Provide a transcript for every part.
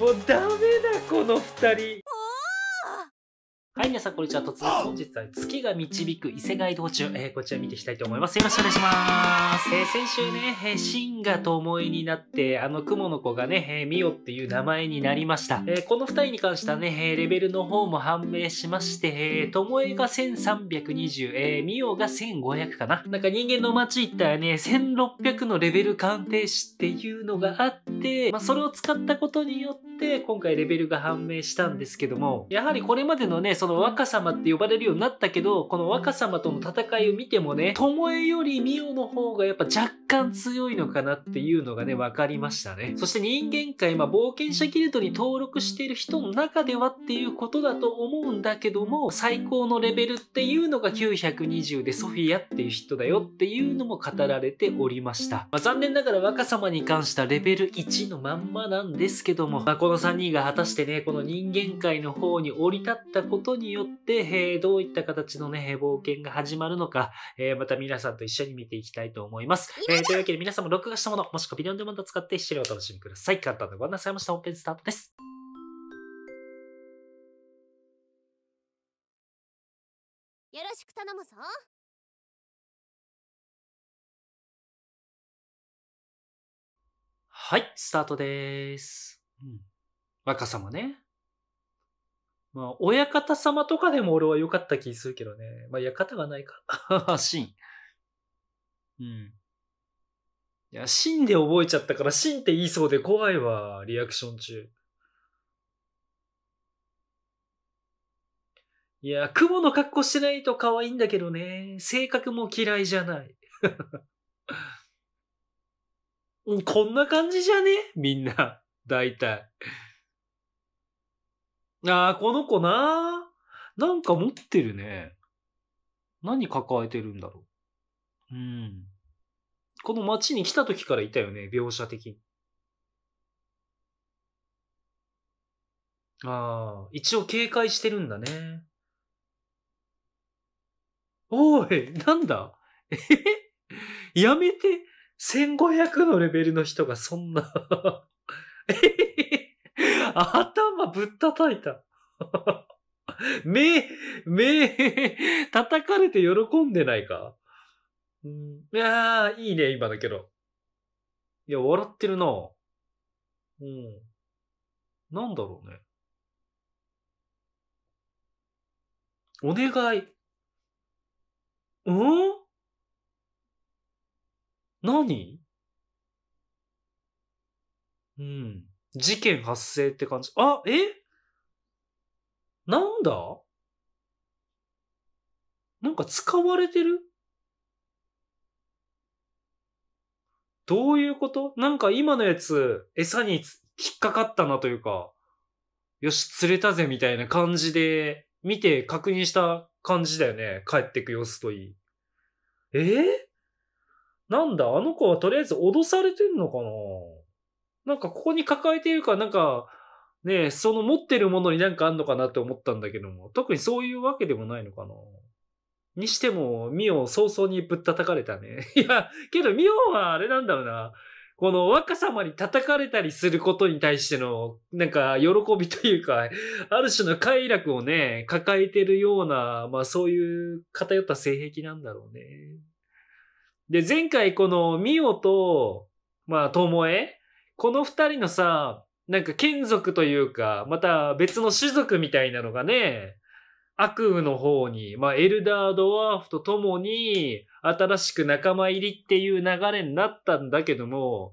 もうダメだこの2人皆さん、こんにちは。突然、本日は月が導く伊勢街道中、えー、こちら見ていきたいと思います。よろしくお願いします。えー、先週ね、えー、シンガと思いになって、あの雲の子がね、えー、ミオっていう名前になりました。えー、この二人に関してはね、えー、レベルの方も判明しまして、えー、ともえが1320、えー、ミオが1500かな。なんか人間の街行ったらね、1600のレベル鑑定士っていうのがあって、まあ、それを使ったことによって、今回レベルが判明したんですけども、やはりこれまでのね、その若様って呼ばれるようになったけど、この若様との戦いを見てもね、巴より美代の方がやっぱ若干強いのかなっていうのがね、分かりましたね。そして人間界、まあ、冒険者ギルドに登録している人の中ではっていうことだと思うんだけども、最高のレベルっていうのが920でソフィアっていう人だよっていうのも語られておりました。まあ、残念ながら若様に関してはレベル1のまんまなんですけども、まあ、この3人が果たしてね、この人間界の方に降り立ったことによよって、えー、どういった形のね、冒険が始まるのか、えー、また皆さんと一緒に見ていきたいと思います。えー、というわけで皆さんも録画したもの、もしくはビデオデモンを使って一緒にお楽しみください。簡単でご案内されました。本編スタートです。よろしく頼むぞ。はい、スタートです。うん。若様ね。まあ、親方様とかでも俺は良かった気するけどね。まあ、館がないかあ、シン。うん。いや、シンで覚えちゃったから、シンって言いそうで怖いわ、リアクション中。いや、雲の格好してないと可愛いんだけどね。性格も嫌いじゃない。こんな感じじゃねみんな。大体。ああ、この子ななんか持ってるね。何抱えてるんだろう。うん。この町に来た時からいたよね、描写的に。ああ、一応警戒してるんだね。おい、なんだえへ やめて ?1500 のレベルの人がそんな えへへ頭ぶったたいた。目、目、叩かれて喜んでないか。うん、いやー、いいね、今だけど。いや、笑ってるなうん。なんだろうね。お願い。うん何うん。事件発生って感じ。あ、えなんだなんか使われてるどういうことなんか今のやつ、餌に引っかかったなというか、よし、釣れたぜみたいな感じで、見て確認した感じだよね。帰ってく様子といい。えー、なんだあの子はとりあえず脅されてんのかななんかここに抱えているか、なんか、ねその持ってるものになんかあんのかなって思ったんだけども、特にそういうわけでもないのかな。にしても、ミオ早々にぶったたかれたね。いや、けどミオはあれなんだろうな。この若様に叩かれたりすることに対しての、なんか、喜びというか、ある種の快楽をね、抱えてるような、まあそういう偏った性癖なんだろうね。で、前回このミオと、まあ、ともえこの二人のさ、なんか眷属というか、また別の種族みたいなのがね、悪夢の方に、まあ、エルダードワーフと共に、新しく仲間入りっていう流れになったんだけども、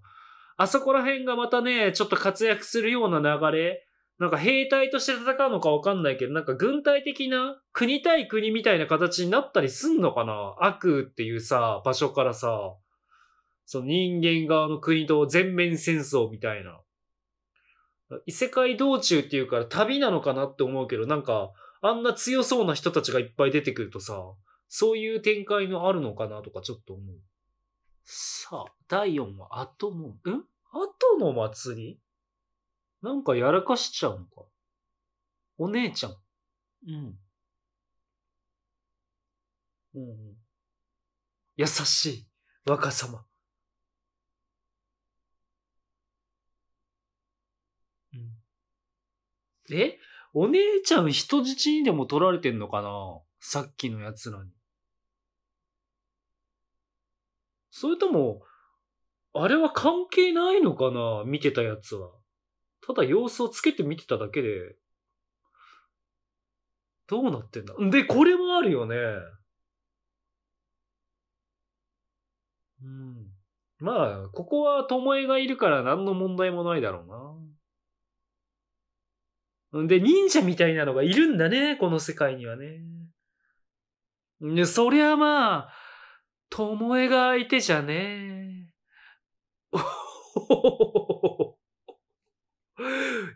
あそこら辺がまたね、ちょっと活躍するような流れ、なんか兵隊として戦うのかわかんないけど、なんか軍隊的な国対国みたいな形になったりすんのかな悪っていうさ、場所からさ。その人間側の国と全面戦争みたいな。異世界道中っていうから旅なのかなって思うけど、なんか、あんな強そうな人たちがいっぱい出てくるとさ、そういう展開のあるのかなとかちょっと思う。さあ、第4話、後の、ん後の祭りなんかやらかしちゃうのか。お姉ちゃん。うん。うん、うん。優しい、若様。えお姉ちゃん人質にでも取られてんのかなさっきのやつらに。それとも、あれは関係ないのかな見てたやつは。ただ様子をつけて見てただけで、どうなってんだで、これもあるよね。うん。まあ、ここは巴がいるから何の問題もないだろうな。で、忍者みたいなのがいるんだね、この世界にはね。そりゃまあ、ともえが相手じゃね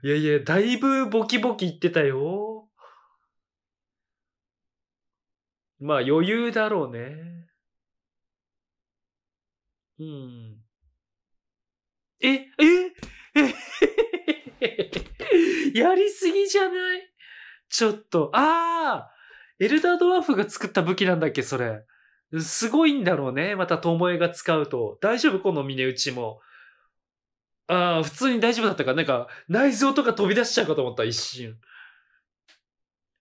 いやいや、だいぶボキボキ言ってたよ。まあ余裕だろうね。うん。え、え、え、やりすぎじゃないちょっと、ああエルダードワーフが作った武器なんだっけ、それ。すごいんだろうね。また、ともが使うと。大丈夫この峰打ちも。ああ、普通に大丈夫だったか。なんか、内臓とか飛び出しちゃうかと思った、一瞬。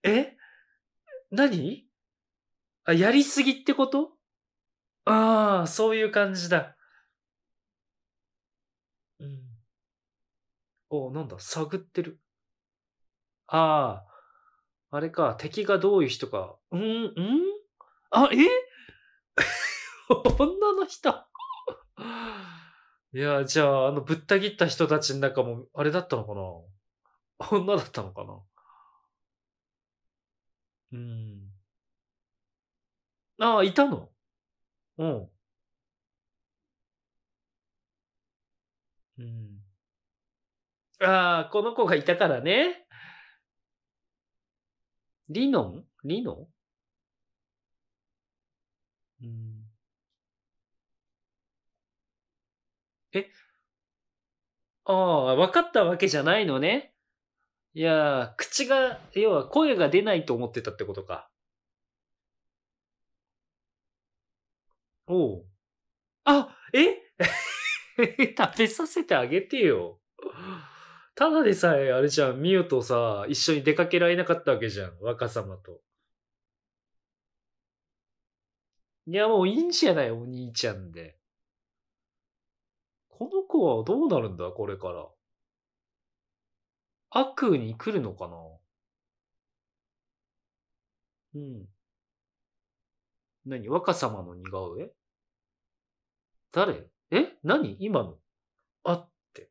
え何あ、やりすぎってことああ、そういう感じだ。うん。お、なんだ、探ってる。ああ、あれか、敵がどういう人か。うん、うんあ、え 女の人 いや、じゃあ、あの、ぶった切った人たちの中も、あれだったのかな女だったのかなうん。ああ、いたのうん。うん。ああ、この子がいたからね。リノンリノン、うん、えああ、わかったわけじゃないのね。いや口が、要は声が出ないと思ってたってことか。おう。あ、え 食べさせてあげてよ。ただでさえ、あれじゃん、ミオとさ、一緒に出かけられなかったわけじゃん、若様と。いや、もういいんじゃない、お兄ちゃんで。この子はどうなるんだ、これから。悪に来るのかなうん。何若様の似顔絵誰え何今のあって。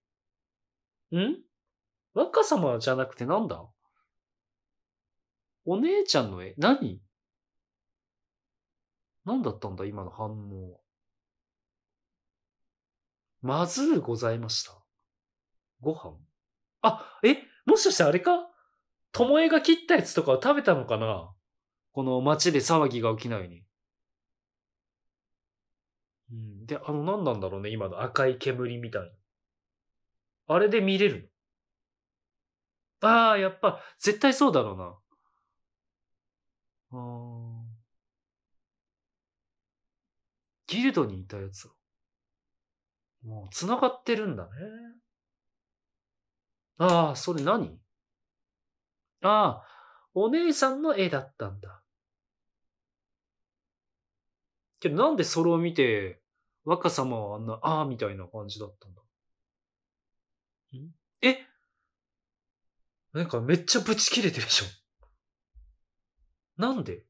ん若様じゃなくてなんだお姉ちゃんの絵何何だったんだ今の反応。まずございました。ご飯あ、えもしかしてあれかともえが切ったやつとかを食べたのかなこの街で騒ぎが起きないように。うん、で、あの何なんだろうね今の赤い煙みたいな。あれで見れるのああ、やっぱ、絶対そうだろうな。あギルドにいたやつもう、繋がってるんだね。ああ、それ何ああ、お姉さんの絵だったんだ。けどなんでそれを見て、若様はあんな、ああ、みたいな感じだったんだ。んなんかめっちゃブチ切れてるでしょ。なんで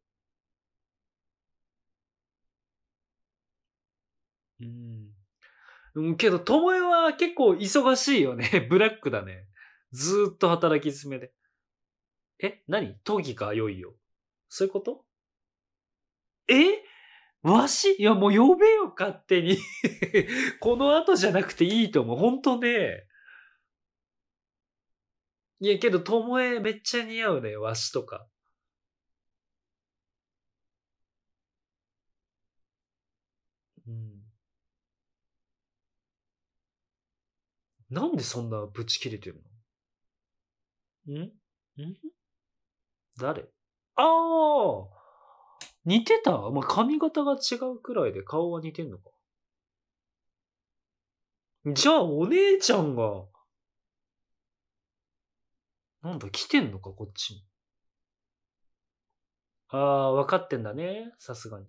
うん。うん、けど、ともえは結構忙しいよね。ブラックだね。ずーっと働き詰めで。え何都議か、よいよ。そういうことえわしいや、もう呼べよ、勝手に この後じゃなくていいと思う。ほんとね。いや、けど、ともえめっちゃ似合うね、わしとか。うん。なんでそんなぶち切れてるのんん誰ああ似てたまあ、髪型が違うくらいで顔は似てんのか。じゃあ、お姉ちゃんが、なんだ、来てんのか、こっちに。ああ、分かってんだね、さすがに。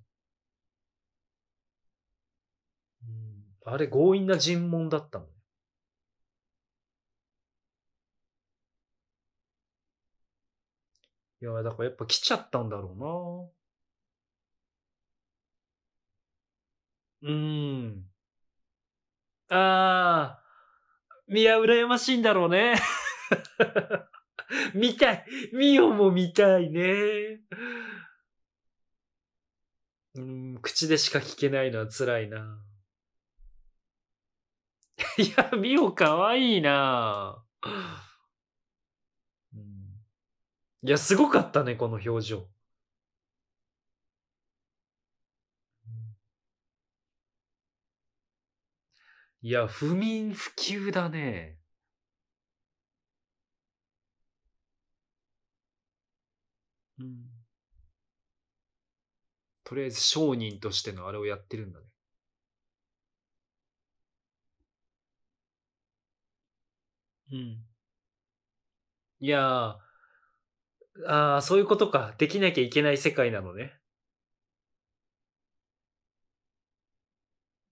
うん、あれ、強引な尋問だったの。いや、だからやっぱ来ちゃったんだろうな。うーん。ああ、いや、羨ましいんだろうね。見たい。ミオも見たいね。うん、口でしか聞けないのは辛いな。いや、ミオかわいいな、うん。いや、すごかったね、この表情。いや、不眠不休だね。うん。とりあえず商人としてのあれをやってるんだね。うん。いやー、ああ、そういうことか。できなきゃいけない世界なのね。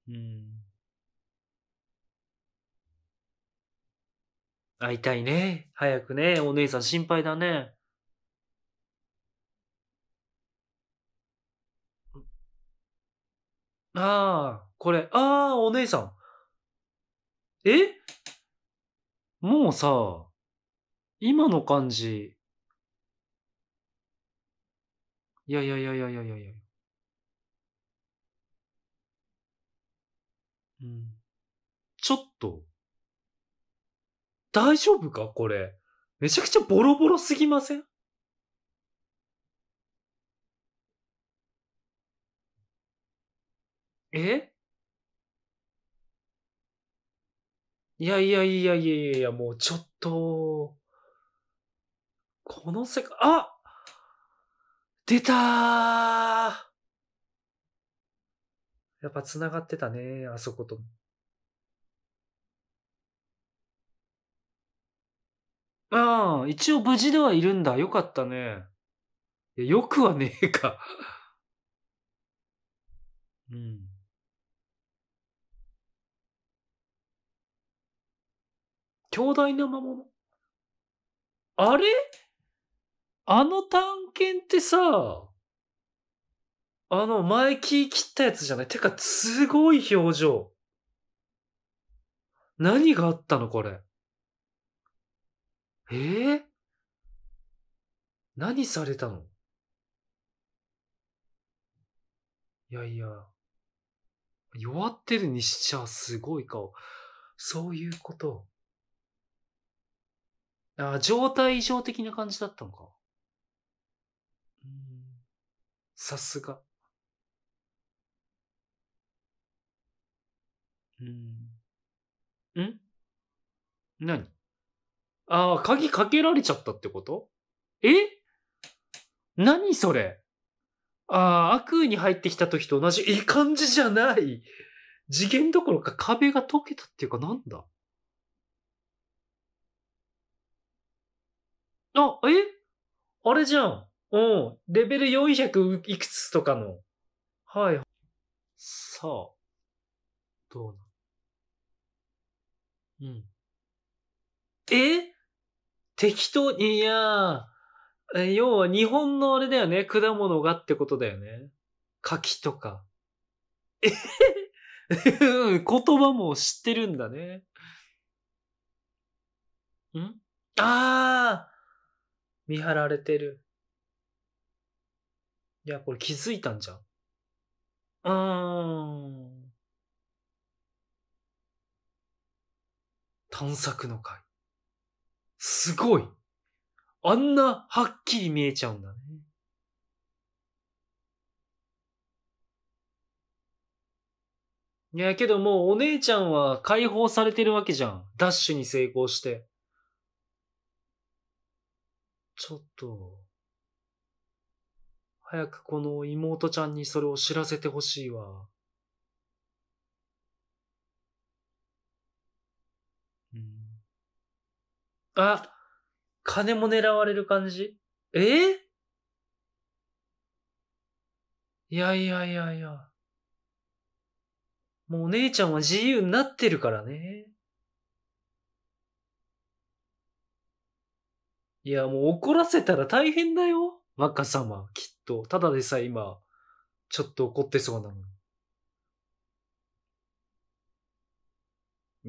うん。会いたいね。早くね。お姉さん心配だね。ああ、これ、ああ、お姉さん。えもうさ、今の感じ。いやいやいやいやいやいやいや。うん。ちょっと。大丈夫かこれ。めちゃくちゃボロボロすぎませんえいやいやいやいやいやいや、もうちょっと、この世界、あ出たーやっぱ繋がってたね、あそこと。ああ、一応無事ではいるんだ。よかったね。いやよくはねえか うん。強大な魔物あれあの探検ってさ、あの前木切ったやつじゃないてか、すごい表情。何があったのこれ。えー、何されたのいやいや。弱ってるにしちゃすごい顔。そういうこと。あ状態異常的な感じだったのか。うん。さすが。うん。ん何ああ、鍵かけられちゃったってことえ何それああ、悪意に入ってきた時と同じ、いい感じじゃない次元どころか壁が溶けたっていうかなんだあ、えあれじゃん。うん。レベル400いくつとかの。はい。さあ、どうなうん。え適当に、いやー、要は日本のあれだよね。果物がってことだよね。柿とか。え 言葉も知ってるんだね。んああ見張られてる。いや、これ気づいたんじゃん。うーん。探索の回。すごいあんなはっきり見えちゃうんだね。いや、けどもうお姉ちゃんは解放されてるわけじゃん。ダッシュに成功して。ちょっと、早くこの妹ちゃんにそれを知らせてほしいわ。うん。あ金も狙われる感じえー、いやいやいやいや。もうお姉ちゃんは自由になってるからね。いや、もう怒らせたら大変だよ。若様、きっと。ただでさえ今、ちょっと怒ってそうなの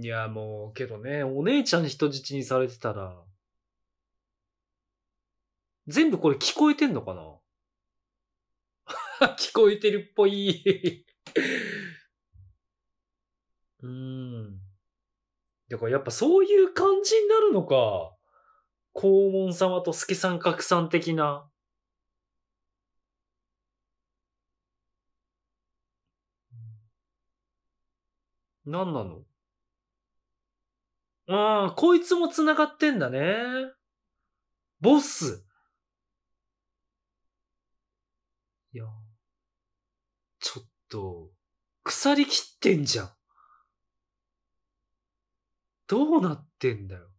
いや、もう、けどね、お姉ちゃん人質にされてたら、全部これ聞こえてんのかな 聞こえてるっぽい うーん。だからやっぱそういう感じになるのか。黄門様と助さん格さん的な、何なのああ、こいつも繋がってんだね。ボス。いや、ちょっと、腐りきってんじゃん。どうなってんだよ。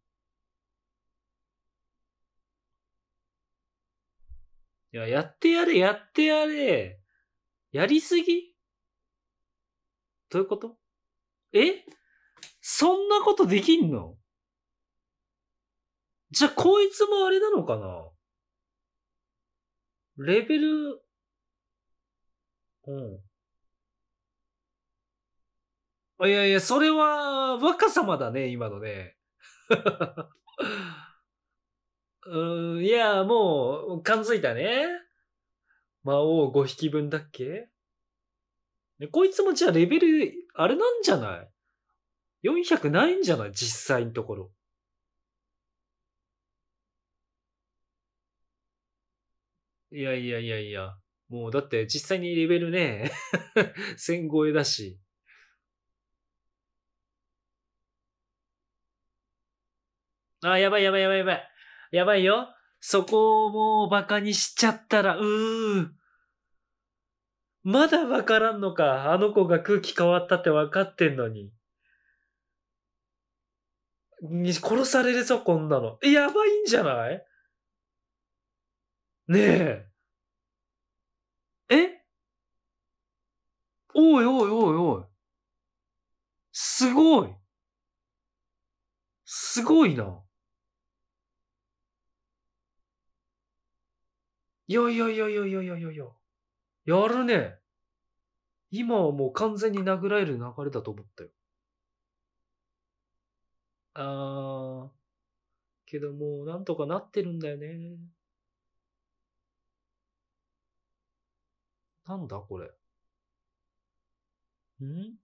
いや、やってやれ、やってやれ。やりすぎどういうことえそんなことできんのじゃこいつもあれなのかなレベル、うん。いやいや、それは若様だね、今のね。うん、いや、もう、感づいたね。魔王5匹分だっけね、こいつもじゃあレベル、あれなんじゃない ?400 ないんじゃない実際のところ。いやいやいやいや。もうだって実際にレベルね、1000 超えだし。あ、やばいやばいやばいやばい。やばいよ。そこをもうバカにしちゃったら、うー。まだわからんのか。あの子が空気変わったって分かってんのに。殺されるぞ、こんなの。やばいんじゃないねえ。えおいおいおいおい。すごい。すごいな。よよよよよよよよ。やるね。今はもう完全に殴られる流れだと思ったよ。あー、けどもうなんとかなってるんだよね。なんだこれ。ん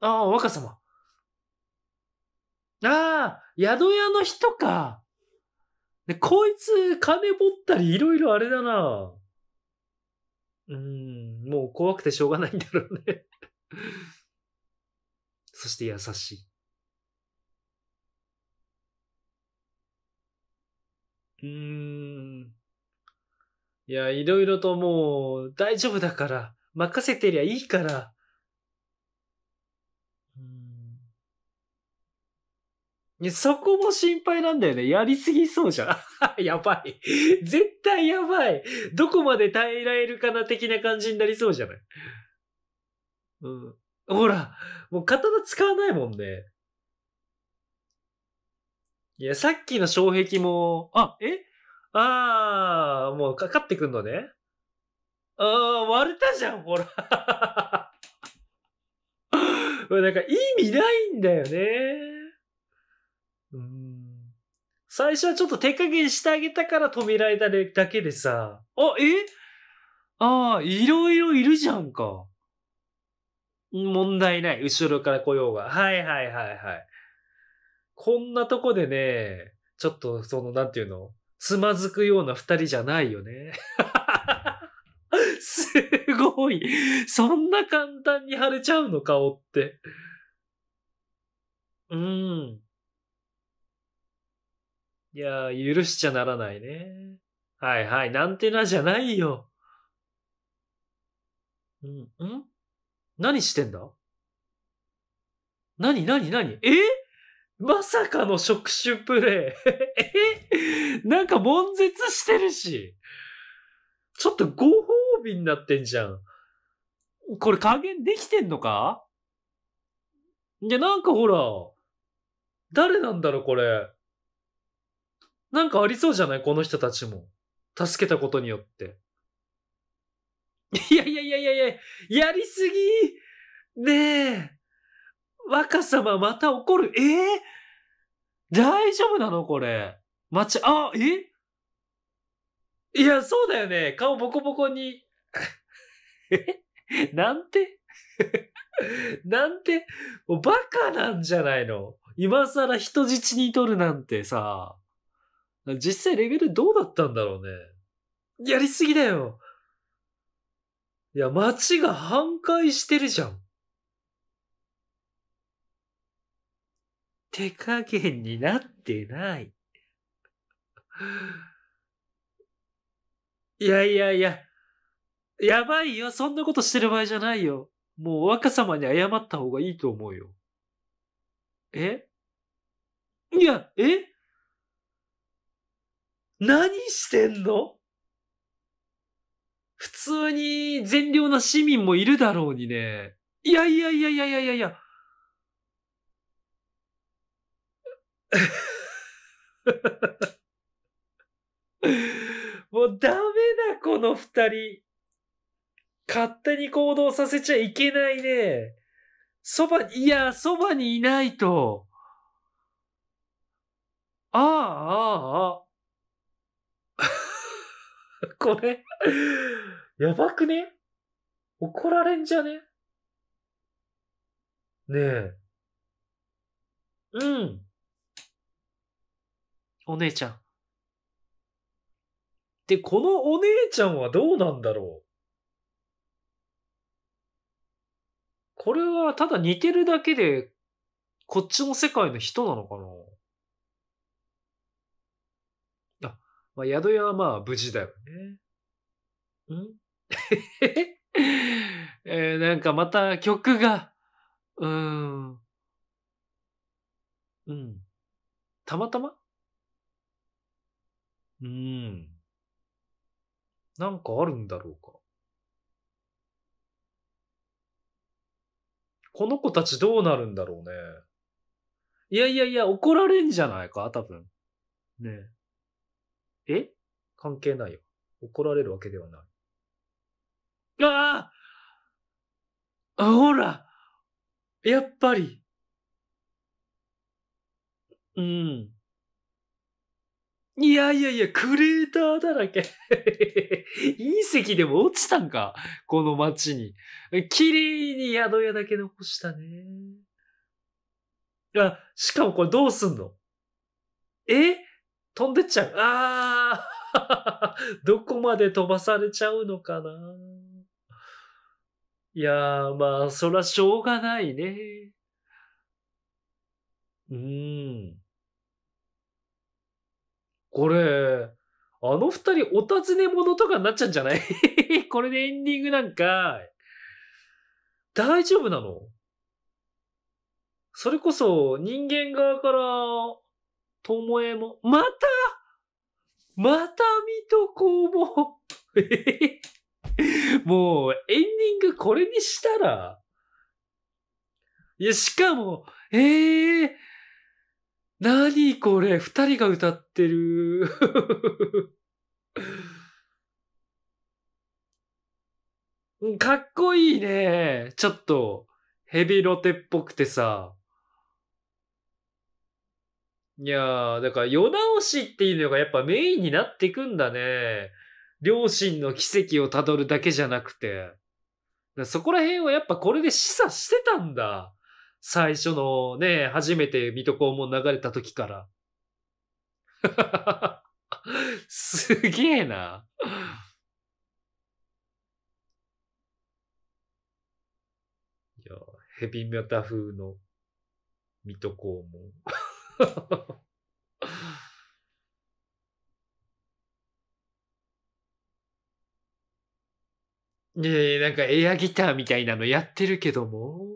ああ、若様。ああ、宿屋の人か。で、こいつ、金ぼったり、いろいろあれだな。うん、もう怖くてしょうがないんだろうね そして優しい。うーん。いや、いろいろともう、大丈夫だから、任せてりゃいいから、そこも心配なんだよね。やりすぎそうじゃん。やばい。絶対やばい。どこまで耐えられるかな的な感じになりそうじゃない。うん。ほら、もう刀使わないもんね。いや、さっきの障壁も、あ、えあー、もうかかってくんのね。あー、割れたじゃん、ほら。なんか意味ないんだよね。うん最初はちょっと手加減してあげたから止められただけでさ、あ、えああ、いろいろいるじゃんか。問題ない。後ろから来ようが。はいはいはいはい。こんなとこでね、ちょっとその、なんていうの、つまずくような二人じゃないよね。すごい。そんな簡単に腫れちゃうの、顔って。うん。いやー、許しちゃならないね。はいはい、なんてなじゃないよ。うん、ん何してんだ何何何えまさかの触手プレイ えなんか悶絶してるし。ちょっとご褒美になってんじゃん。これ加減できてんのかいや、なんかほら、誰なんだろう、これ。なんかありそうじゃないこの人たちも。助けたことによって。いやいやいやいやいや、やりすぎねえ。若様また怒る。ええー、大丈夫なのこれ。待ち、あ、えいや、そうだよね。顔ボコボコに。えなんて なんて、もうバカなんじゃないの今更人質に取るなんてさ。実際レベルどうだったんだろうね。やりすぎだよ。いや、街が半壊してるじゃん。手加減になってない。いやいやいや、やばいよ。そんなことしてる場合じゃないよ。もう若様に謝った方がいいと思うよ。えいや、え何してんの普通に善良な市民もいるだろうにね。いやいやいやいやいやいやいや。もうダメだ、この二人。勝手に行動させちゃいけないね。そば、いや、そばにいないと。ああ、ああ、ああ。これ、やばくね怒られんじゃねねえ。うん。お姉ちゃん。で、このお姉ちゃんはどうなんだろうこれはただ似てるだけで、こっちの世界の人なのかなまあ、宿屋はまあ無事だよね。ん えー、なんかまた曲が、うん。うん。たまたまうん。なんかあるんだろうか。この子たちどうなるんだろうね。いやいやいや、怒られんじゃないか、多分。ねえ。え関係ないよ。怒られるわけではない。あああ、ほらやっぱりうん。いやいやいや、クレーターだらけ 隕石でも落ちたんか。この街に。綺麗に宿屋だけ残したね。あ、しかもこれどうすんのえ飛んでっちゃう。ああ どこまで飛ばされちゃうのかな。いやー、まあ、そらしょうがないね。うん。これ、あの二人お尋ね者とかになっちゃうんじゃない これでエンディングなんか大丈夫なのそれこそ人間側からともえも、またまた水とこうもう、エンディングこれにしたら、いや、しかも、ええー、にこれ、二人が歌ってる かっこいいね。ちょっと、ヘビロテっぽくてさ。いやー、だから世直しっていうのがやっぱメインになっていくんだね。両親の奇跡をたどるだけじゃなくて。そこら辺はやっぱこれで示唆してたんだ。最初のね、初めて水戸黄門流れた時から。すげえな。いや、ヘビメタ風の水戸黄門。ねえ、なんかエアギターみたいなのやってるけども。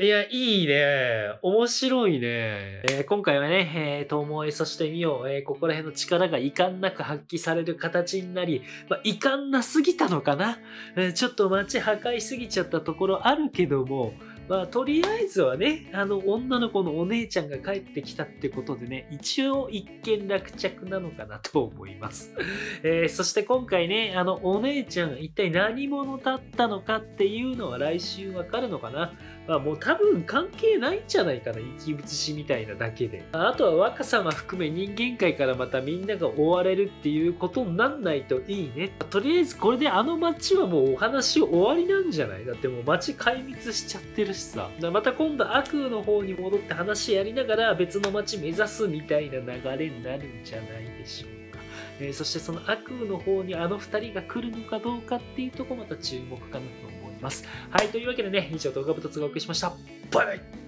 いや、いいね。面白いね。えー、今回はね、えー、遠萌えそしてみよう、えー、ここら辺の力が遺憾なく発揮される形になり、まあ、遺憾なすぎたのかな、えー、ちょっと街破壊すぎちゃったところあるけども、まあ、とりあえずはね、あの、女の子のお姉ちゃんが帰ってきたってことでね、一応一見落着なのかなと思います。えー、そして今回ね、あの、お姉ちゃん一体何者だったのかっていうのは来週わかるのかなまあ、もう多分関係ないんじゃないかな、生き物しみたいなだけで。あとは若さま含め人間界からまたみんなが追われるっていうことになんないといいね。とりあえずこれであの街はもうお話終わりなんじゃないだってもう街壊滅しちゃってるし。しさまた今度悪の方に戻って話やりながら別の街目指すみたいな流れになるんじゃないでしょうか、えー、そしてその悪の方にあの2人が来るのかどうかっていうとこまた注目かなと思いますはいというわけでね以上動画部とお送りしましたバイバイ